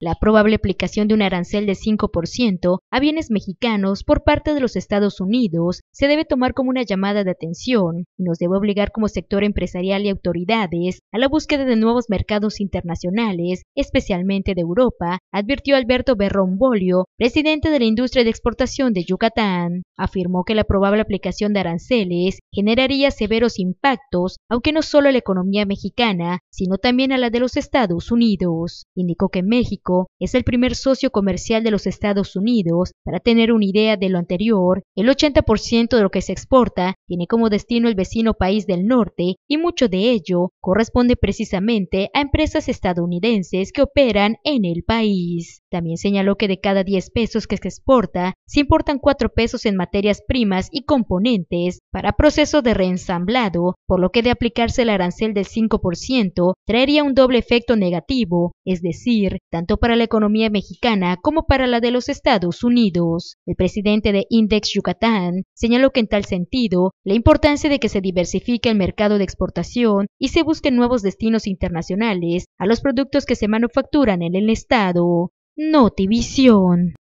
la probable aplicación de un arancel de 5% a bienes mexicanos por parte de los Estados Unidos se debe tomar como una llamada de atención y nos debe obligar como sector empresarial y autoridades a la búsqueda de nuevos mercados internacionales, especialmente de Europa, advirtió Alberto Berrón Bolio, presidente de la industria de exportación de Yucatán. Afirmó que la probable aplicación de aranceles generaría severos impactos, aunque no solo a la economía mexicana, sino también a la de los Estados Unidos. Indicó que México es el primer socio comercial de los Estados Unidos. Para tener una idea de lo anterior, el 80% de lo que se exporta tiene como destino el vecino país del norte y mucho de ello corresponde precisamente a empresas estadounidenses que operan en el país. También señaló que de cada 10 pesos que se exporta, se importan 4 pesos en materias primas y componentes para proceso de reensamblado, por lo que de aplicarse el arancel del 5% traería un doble efecto negativo, es decir, tanto para la economía mexicana como para la de los Estados Unidos. El presidente de Index Yucatán señaló que en tal sentido, la importancia de que se diversifique el mercado de exportación y se busquen nuevos destinos internacionales a los productos que se manufacturan en el Estado. Notivision.